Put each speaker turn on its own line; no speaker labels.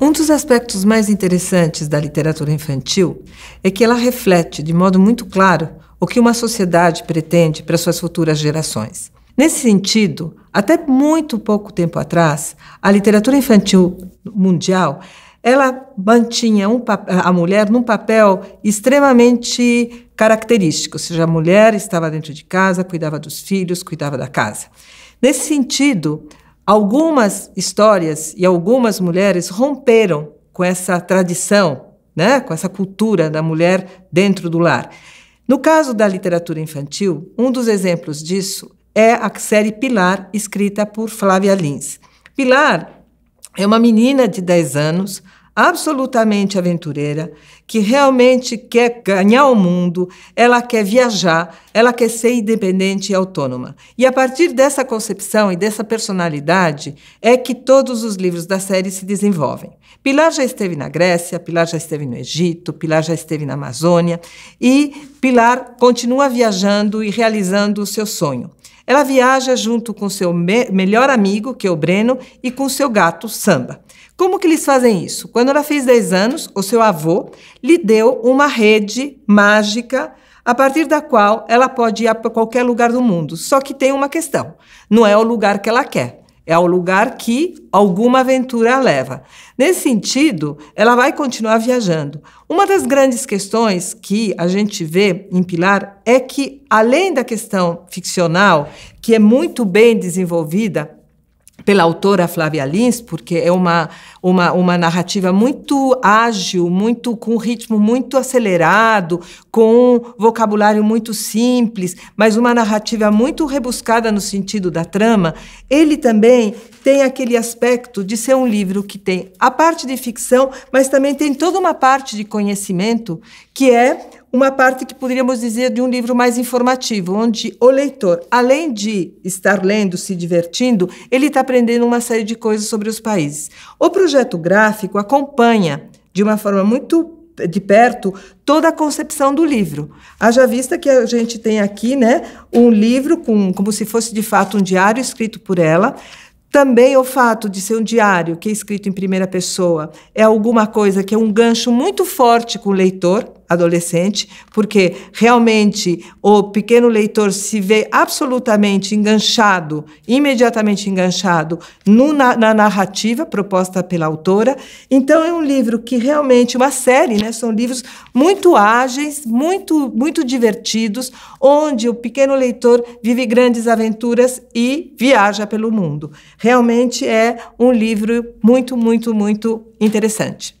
Um dos aspectos mais interessantes da literatura infantil é que ela reflete de modo muito claro o que uma sociedade pretende para suas futuras gerações. Nesse sentido, até muito pouco tempo atrás, a literatura infantil mundial ela mantinha um, a mulher num papel extremamente característico, ou seja, a mulher estava dentro de casa, cuidava dos filhos, cuidava da casa. Nesse sentido, Algumas histórias e algumas mulheres romperam com essa tradição, né? com essa cultura da mulher dentro do lar. No caso da literatura infantil, um dos exemplos disso é a série Pilar, escrita por Flávia Lins. Pilar é uma menina de 10 anos absolutamente aventureira, que realmente quer ganhar o mundo, ela quer viajar, ela quer ser independente e autônoma. E a partir dessa concepção e dessa personalidade é que todos os livros da série se desenvolvem. Pilar já esteve na Grécia, Pilar já esteve no Egito, Pilar já esteve na Amazônia e Pilar continua viajando e realizando o seu sonho. Ela viaja junto com seu me melhor amigo, que é o Breno, e com seu gato, Samba. Como que eles fazem isso? Quando quando ela fez 10 anos, o seu avô lhe deu uma rede mágica a partir da qual ela pode ir para qualquer lugar do mundo. Só que tem uma questão: não é o lugar que ela quer, é o lugar que alguma aventura a leva. Nesse sentido, ela vai continuar viajando. Uma das grandes questões que a gente vê em Pilar é que, além da questão ficcional, que é muito bem desenvolvida, pela autora Flávia Lins, porque é uma, uma, uma narrativa muito ágil, muito com um ritmo muito acelerado, com um vocabulário muito simples, mas uma narrativa muito rebuscada no sentido da trama. Ele também tem aquele aspecto de ser um livro que tem a parte de ficção, mas também tem toda uma parte de conhecimento que é uma parte que poderíamos dizer de um livro mais informativo, onde o leitor, além de estar lendo, se divertindo, ele está aprendendo uma série de coisas sobre os países. O projeto gráfico acompanha de uma forma muito de perto toda a concepção do livro. Haja vista que a gente tem aqui, né, um livro com como se fosse de fato um diário escrito por ela. Também o fato de ser um diário que é escrito em primeira pessoa é alguma coisa que é um gancho muito forte com o leitor adolescente, porque realmente o pequeno leitor se vê absolutamente enganchado, imediatamente enganchado no, na, na, narrativa proposta pela autora. Então é um livro que realmente uma série, né? São livros muito ágeis, muito muito divertidos, onde o pequeno leitor vive grandes aventuras e viaja pelo mundo. Realmente é um livro muito muito muito interessante.